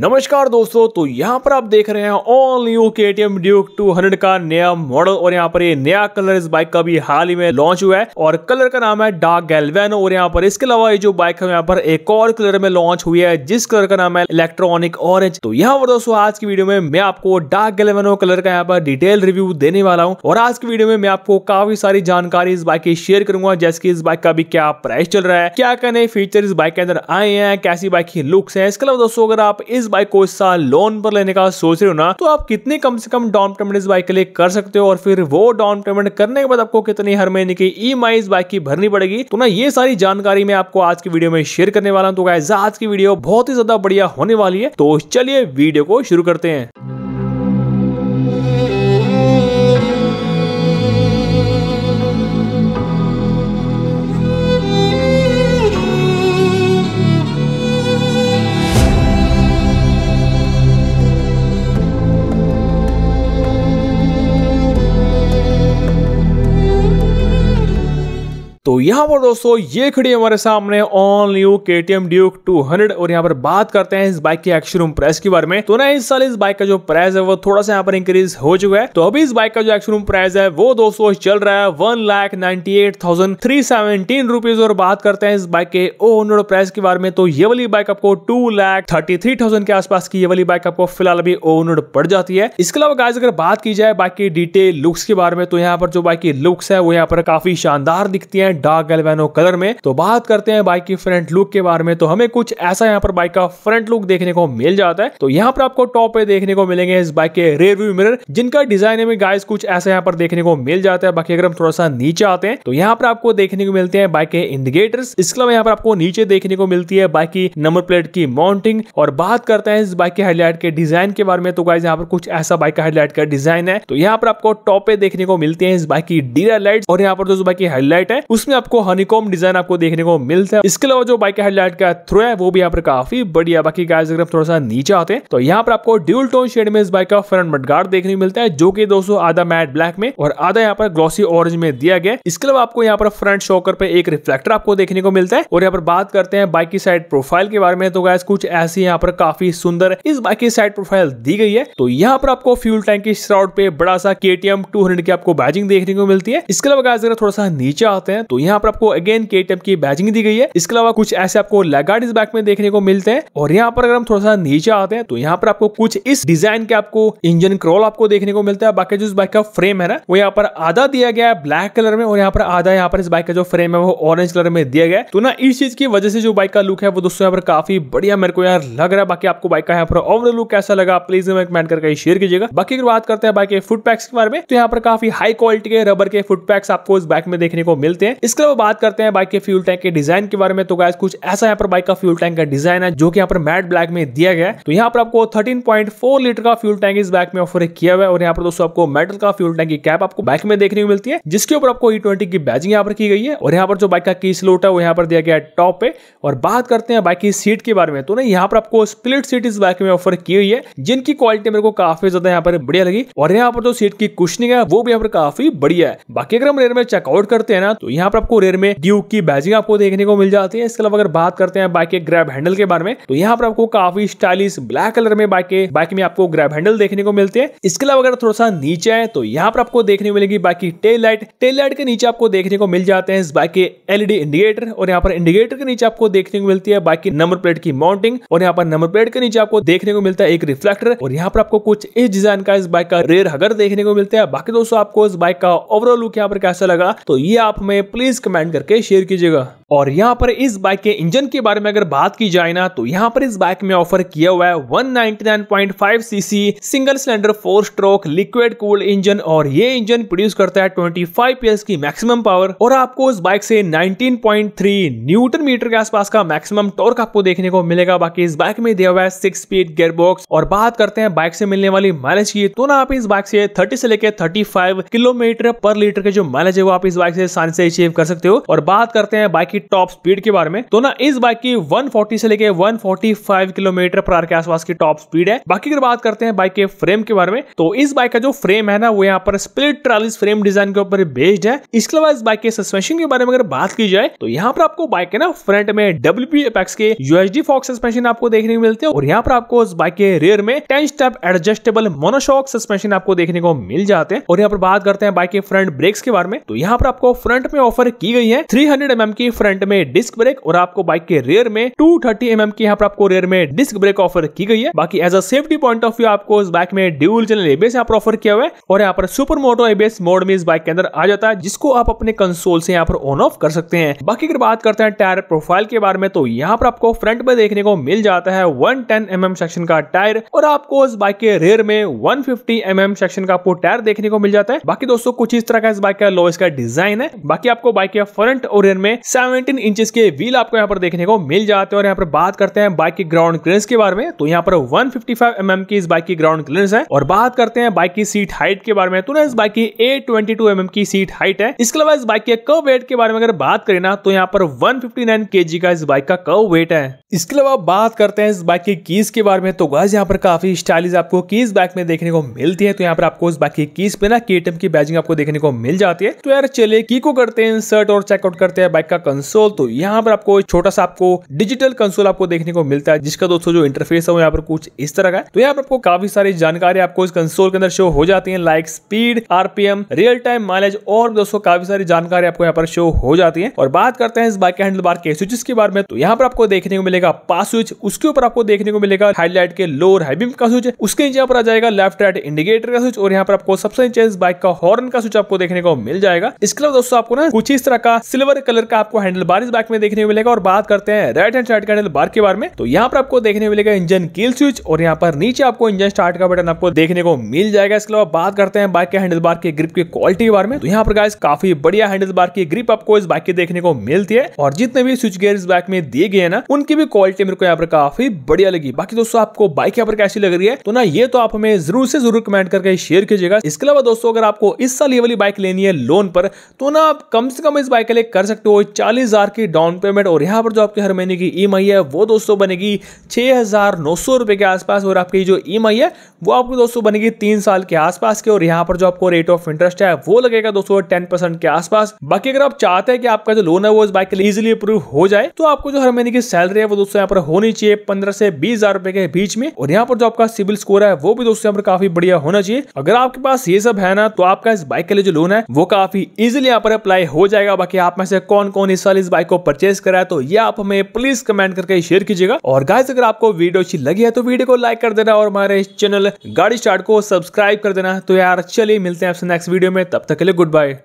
नमस्कार दोस्तों तो यहाँ पर आप देख रहे हैं all new K T M Duke two hundred का नया मॉडल और यहाँ पर ये नया कलर इस बाइक का भी हाल ही में लॉन्च हुआ है और कलर का नाम है डार्क गैलवेन और यहाँ पर इसके अलावा ये जो बाइक है यहाँ पर एक और कलर में लॉन्च हुई है जिस कलर का नाम है इलेक्ट्रॉनिक ऑरेंज तो यहाँ पर दोस्तों आज की वीडियो में मैं आपको डार्क गैलवेनो कलर का यहाँ पर डिटेल रिव्यू देने वाला हूँ और आज की वीडियो में मैं आपको काफी सारी जानकारी इस बाइक की शेयर करूंगा जैसे की इस बाइक का भी क्या प्राइस चल रहा है क्या क्या नए फीचर इस बाइक के अंदर आए हैं कैसी बाइक की लुक्स है इसके अलावा दोस्तों अगर आप इस इस बाइक को इस साल लोन पर लेने का सोच रहे हो ना तो आप कितने कम से कम डाउन पेमेंट इस बाइक के लिए कर सकते हो और फिर वो डाउन पेमेंट करने के बाद आपको कितनी हर महीने की ई इस बाइक की भरनी पड़ेगी तो ना ये सारी जानकारी मैं आपको आज की वीडियो में शेयर करने वाला हूँ तो आज की वीडियो बहुत ही ज्यादा बढ़िया होने वाली है तो चलिए वीडियो को शुरू करते हैं तो यहाँ पर दोस्तों ये खड़ी हमारे सामने on new K T M Duke two hundred और यहाँ पर बात करते हैं इस बाइक के एक्सरूम प्राइस के बारे में तो ना इस साल इस बाइक का जो प्राइस है वो थोड़ा सा यहाँ पर इंक्रीज हो चुका है तो अभी इस बाइक का जो एक्सरूम प्राइस है वो दोस्तों चल रहा है one lakh ninety eight thousand three seventeen rupees और बात करते हैं इस बाइक के ओ प्राइस के बारे में तो ये वाली बाइक आपको two lakh thirty three thousand के आसपास की ये वाली बाइक आपको फिलहाल अभी ओ पड़ जाती है इसके अलावा गाइज अगर बात की जाए बाइक की डिटेल लुक्स के बारे में तो यहाँ पर जो बाइक की लुक्स है वो यहाँ पर काफी शानदार दिखती है डार्क गलवेनो कलर में तो बात करते हैं बाइक की फ्रंट लुक के बारे में तो हमें कुछ ऐसा यहाँ पर बाइक का फ्रंट लुक देखने को मिल जाता है तो यहाँ पर आपको टॉप पे देखने को मिलेंगे इस बाइक के रेयर व्यू मिरर जिनका डिजाइन हमें गाइस कुछ ऐसा यहाँ पर देखने को मिल जाता है बाकी अगर हम थोड़ा सा नीचे आते हैं तो यहाँ पर आपको देखने को मिलते हैं बाइक के इंडिकेटर्स इसके अलावा यहाँ पर आपको नीचे देखने को मिलती है बाइक की नंबर प्लेट की माउंटिंग और बात करते हैं इस बाइक के हेडलाइट के डिजाइन के बारे में तो गाइज यहाँ पर कुछ ऐसा बाइक का हेडलाइट का डिजाइन है तो यहाँ पर आपको टॉप पे देखने को मिलती है इस बाइक की डीलर लाइट और यहाँ पर जो बाइक की हेडलाइट है उसमें इसमें आपको हनीकॉम डिजाइन आपको देखने को मिलता है इसके अलावा जो बाइक का हेडलाइट का थ्रो है वो भी यहाँ पर काफी बढ़िया बाकी गाइस अगर थोड़ा सा नीचे आते हैं तो यहाँ पर आपको ड्यूल टोन शेड में इस बाइक का फ्रंट मटगार्ड देखने मिलता है जो की दोस्तों आधा मैट ब्लैक में और आधा यहाँ पर ग्लॉसी ऑरेंज में दिया गया इसके अलावा आपको यहाँ पर फ्रंट शॉकर पे एक रिफ्लेक्टर आपको देखने को मिलता है और यहाँ पर बात करते हैं बाइक की साइड प्रोफाइल के बारे में तो गाय कुछ ऐसी यहाँ पर काफी सुंदर इस बाइक की साइड प्रोफाइल दी गई है तो यहाँ पर आपको फ्यूल टैंक की श्राउड पे बड़ा सा के टी की आपको बैजिंग देखने को मिलती है इसके अलावा गाय अगर थोड़ा सा नीचे आते हैं तो यहाँ पर आपको अगेन के की बैचिंग दी गई है इसके अलावा कुछ ऐसे आपको लेगार्ड इस बैक में देखने को मिलते हैं और यहाँ पर अगर हम थोड़ा सा नीचे आते हैं तो यहाँ पर आपको कुछ इस डिजाइन के आपको इंजन क्रॉल आपको देखने को मिलता है बाकी जो इस बाइक का फ्रेम है ना वो यहाँ पर आधा दिया गया है ब्लैक कलर में और यहाँ पर आधा यहाँ पर इस बाइक का जो फ्रेम है वो ऑरेंज कलर में दिया गया तो ना इस चीज की वजह से जो बाइक का लुक है वो दोस्तों यहाँ पर काफी बढ़िया मेरे को यार लग रहा है बाकी आपको बाइक का यहाँ पर ओवरऑल लुक कैसा लगा प्लीज कमेंट करके शेयर कीजिएगा बाकी अगर बात करते हैं बाइक के फुट पैक्स के बारे में तो यहाँ पर काफी हाई क्वालिटी के रबर के फुट पैक्स आपको इस बाइक में देखने को मिलते हैं इसके अलावा बात करते हैं बाइक के फ्यूल टैंक के डिजाइन के बारे में तो गाइस कुछ ऐसा यहाँ पर बाइक का फ्यूल टैंक का डिजाइन है जो कि यहाँ पर मैट ब्लैक में दिया गया है तो यहाँ पर आपको 13.4 लीटर का फ्यूल टैंक इस बाइक में ऑफर किया हुआ है और यहाँ पर दोस्तों आपको मेटल का फ्यूल टैंक की कैप आपको बाइक में देखने को मिलती है जिसके ऊपर आपको ई की बैजिंग यहाँ पर की गई है और यहाँ पर जो बाइक का की स्लोट है वो यहाँ पर दिया गया टॉप पे और बात करते हैं बाइक की सीट के बारे में तो यहाँ पर आपको स्प्लिट सीट इस बाइक में ऑफर की हुई है जिनकी क्वालिटी मेरे को काफी ज्यादा यहाँ पर बढ़िया लगी और यहाँ पर जो सीट की कुशनिंग है वो भी यहाँ पर काफी बढ़िया है बाकी अगर हम रेयर में चेकआउट करते हैं ना तो यहाँ पर आपको रेयर में ड्यूक की बैजिंग आपको देखने को मिल जाती है इसके अलावा अगर बात करते हैं बाइक के ग्रैब हैंडल के बारे में तो यहाँ पर आपको काफी स्टाइलिश ब्लैक कलर में बाइक के बाइक में आपको ग्रैब हैंडल देखने को मिलते हैं इसके अलावा अगर थोड़ा सा नीचे है तो यहाँ पर आपको देखने को मिलेगी bike tail light tail light के नीचे आपको देखने को मिल जाते हैं इस बाइक के एलईडी इंडिकेटर e और यहाँ पर इंडिकेटर के नीचे आपको देखने को मिलती है बाइक नंबर प्लेट की माउंटिंग और यहाँ पर नंबर प्लेट के नीचे आपको देखने को मिलता है एक रिफ्लेक्टर और यहाँ पर आपको कुछ इस डिजाइन का इस बाइक का रेयर हगर देखने को मिलता है बाकी दोस्तों आपको इस बाइक का ओवरऑल लुक यहाँ पर कैसा लगा तो ये आप में प्लीज प्लीज कमेंट करके शेयर कीजिएगा और यहाँ पर इस बाइक के इंजन के बारे में अगर बात की जाए ना तो यहाँ पर इस बाइक में ऑफर किया हुआ है 199.5 CC single cylinder four stroke liquid cooled engine और ये इंजन प्रोड्यूस करता है 25 फाइव की मैक्सिमम पावर और आपको इस बाइक से 19.3 न्यूटन मीटर के आसपास का मैक्सिमम टॉर्क आपको देखने को मिलेगा बाकी इस बाइक में दिया हुआ है सिक्स स्पीड गेयरबॉक्स और बात करते हैं बाइक से मिलने वाली माइलेज की तो ना आप इस बाइक से थर्टी से लेकर थर्टी किलोमीटर पर लीटर के जो माइलेज है वो आप इस बाइक से आसानी से अचीव कर सकते हो और बात करते हैं बाइक की टॉप स्पीड के बारे में तो ना इस बाइक की 140 से लेके 145 किलोमीटर पर आर के आसपास की टॉप स्पीड है बाकी अगर बात करते हैं बाइक के फ्रेम के बारे में तो इस बाइक का जो फ्रेम है ना वो यहाँ पर स्प्लिट ट्रालिस फ्रेम डिजाइन के ऊपर बेस्ड है इसके अलावा इस बाइक के सस्पेंशन के बारे में अगर बात की जाए तो यहाँ पर आपको बाइक के ना फ्रंट में डब्ल्यू के यूएसडी फॉक्स सस्पेंशन आपको देखने को मिलते हैं और यहाँ पर आपको इस बाइक के रेयर में ten step adjustable monoshock suspension आपको देखने को मिल जाते हैं और यहाँ पर बात करते हैं बाइक के फ्रंट ब्रेक्स के बारे में तो यहाँ पर आपको फ्रंट में ऑफर ऑफर की गई है थ्री हंड्रेड एम की फ्रंट में डिस्क ब्रेक और आपको बाइक के रेयर में टू थर्टी एम की यहाँ पर आपको रेयर में डिस्क ब्रेक ऑफर की गई है बाकी as a safety point of view आपको इस बाइक में ड्यूल चैनल एबीएस यहाँ पर ऑफर किया हुआ है और यहाँ पर सुपर मोटो एबीएस मोड में इस बाइक के अंदर आ जाता है जिसको आप अपने कंसोल से यहाँ पर ऑन ऑफ कर सकते हैं बाकी अगर बात करते हैं टायर प्रोफाइल के बारे में तो यहाँ पर आपको फ्रंट में देखने को मिल जाता है वन टेन एम सेक्शन का टायर और आपको इस बाइक के रेयर में वन फिफ्टी mm सेक्शन का आपको टायर देखने को मिल जाता है बाकी दोस्तों कुछ इस तरह का इस बाइक का लो इसका डिजाइन है बाकी आपको बाइक के फ्रंट और रियर में 17 इंचेस के व्हील आपको यहाँ पर देखने को मिल जाते हैं और यहाँ पर बात करते हैं बाइक की ग्राउंड क्लियरेंस के बारे में तो यहाँ पर वन फिफ्टी mm की इस बाइक की ग्राउंड क्लियरेंस है और बात करते हैं बाइक की सीट हाइट के बारे में तो ना इस बाइक की ए ट्वेंटी mm की सीट हाइट है इसके अलावा इस बाइक के कव वेट के बारे में अगर बात करें ना तो यहाँ पर वन फिफ्टी का इस बाइक का कव वेट है इसके अलावा बात करते हैं इस बाइक की कीज के बारे में तो गाइस यहाँ पर काफी स्टाइलिश आपको कीज बाइक में देखने को मिलती है तो यहाँ पर आपको इस बाइक की कीज पे ना केटम की बैजिंग आपको देखने को मिल जाती है तो यार चले की को करते हैं इंसर्ट और चेकआउट करते हैं बाइक का कंसोल तो यहाँ पर आपको छोटा सा आपको डिजिटल कंसोल आपको देखने को मिलता है जिसका दोस्तों जो इंटरफेस है वो यहाँ पर कुछ इस तरह का तो यहाँ पर आपको काफी सारी जानकारी आपको इस कंसोल के अंदर शो हो जाती है like speed RPM real time mileage और दोस्तों काफी सारी जानकारी आपको यहाँ पर शो हो जाती है और बात करते हैं इस बाइक के हैंडल बार के स्विचेस के बारे में तो यहाँ पर आपको देखने को मिलेगा पास स्विच उसके ऊपर आपको देखने को मिलेगा हाईलाइट के लोअर हाईबीम का स्विच उसके नीचे पर आ जाएगा लेफ्ट राइट इंडिकेटर का स्विच और यहाँ पर आपको सबसे नीचे इस बाइक का हॉर्न का स्विच आपको देखने को मिल जाएगा इसके अलावा दोस्तों आपको ना कुछ कुछ इस तरह का सिल्वर कलर का आपको हैंडल बार इस बाइक में देखने मिलेगा और बात करते हैं right hand side handlebar के बारे में तो यहाँ पर आपको देखने मिलेगा इंजन किल स्विच और यहाँ पर नीचे आपको इंजन स्टार्ट का बटन आपको देखने को मिल जाएगा इसके अलावा बात करते हैं बाइक के हैंडल बार के ग्रिप की क्वालिटी के बारे में तो यहाँ पर गाइस काफी बढ़िया हैंडल बार की ग्रिप आपको इस बाइक के देखने को मिलती है और जितने भी स्विच गेयर इस बाइक में दिए गए हैं ना उनकी भी क्वालिटी मेरे को यहाँ पर काफी बढ़िया लगी बाकी दोस्तों आपको बाइक यहाँ पर कैसी लग रही है तो ना ये तो आप हमें जरूर से जरूर कमेंट करके शेयर कीजिएगा इसके अलावा दोस्तों अगर आपको इस साल ये वाली बाइक लेनी है लोन पर तो ना आप कम से से कम इस बाइक के लिए कर सकते हो चालीस हज़ार की डाउन पेमेंट और यहाँ पर जो आपके हर महीने की ई e है वो दोस्तों बनेगी छह हज़ार नौ सौ रुपए के आसपास और आपकी जो ई e है वो आपको दोस्तों बनेगी तीन साल के आसपास के और यहाँ पर जो आपको रेट ऑफ इंटरेस्ट है वो लगेगा दोस्तों टेन परसेंट के आसपास बाकी अगर आप चाहते हैं कि आपका जो लोन है वो इस बाइक के लिए इजिली अप्रूव हो जाए तो आपको जो हर महीने की सैलरी है वो दोस्तों यहाँ पर होनी चाहिए पंद्रह से बीस हजार रुपए के बीच में और यहाँ पर जो आपका सिविल स्कोर है वो भी दोस्तों यहाँ पर काफी बढ़िया होना चाहिए अगर आपके पास ये सब है ना तो आपका इस बाइक के लिए जो लोन है वो काफी इजिली यहाँ पर अप्लाई हो जाएगा बाकी आप में से कौन कौन इस साल इस बाइक को परचेज करा है तो ये आप हमें प्लीज कमेंट करके शेयर कीजिएगा और गाइस अगर आपको वीडियो अच्छी लगी है तो वीडियो को लाइक कर देना और हमारे चैनल गाड़ी स्टार्ट को सब्सक्राइब कर देना तो यार चलिए मिलते हैं आपसे नेक्स्ट वीडियो में तब तक के लिए गुड बाय